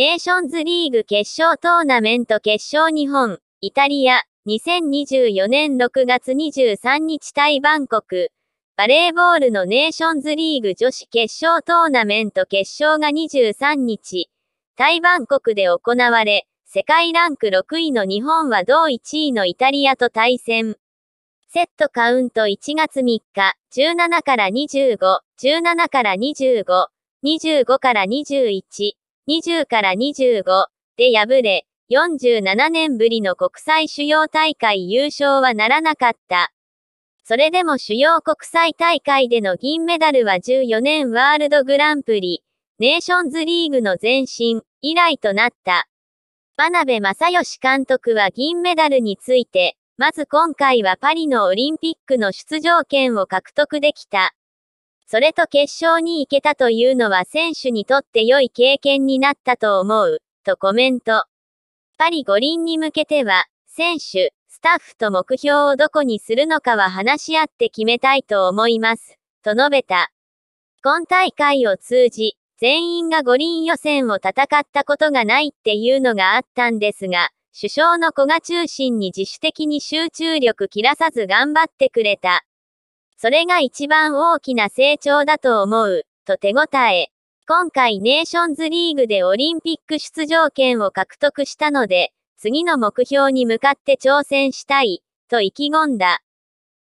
ネーションズリーグ決勝トーナメント決勝日本、イタリア、2024年6月23日対バンコク。バレーボールのネーションズリーグ女子決勝トーナメント決勝が23日、対バンコクで行われ、世界ランク6位の日本は同1位のイタリアと対戦。セットカウント1月3日、17から25、17から25、25から21、20から25で敗れ、47年ぶりの国際主要大会優勝はならなかった。それでも主要国際大会での銀メダルは14年ワールドグランプリ、ネーションズリーグの前身以来となった。真鍋正義監督は銀メダルについて、まず今回はパリのオリンピックの出場権を獲得できた。それと決勝に行けたというのは選手にとって良い経験になったと思う、とコメント。パリ五輪に向けては、選手、スタッフと目標をどこにするのかは話し合って決めたいと思います、と述べた。今大会を通じ、全員が五輪予選を戦ったことがないっていうのがあったんですが、首相の子が中心に自主的に集中力切らさず頑張ってくれた。それが一番大きな成長だと思う、と手応え。今回ネーションズリーグでオリンピック出場権を獲得したので、次の目標に向かって挑戦したい、と意気込んだ。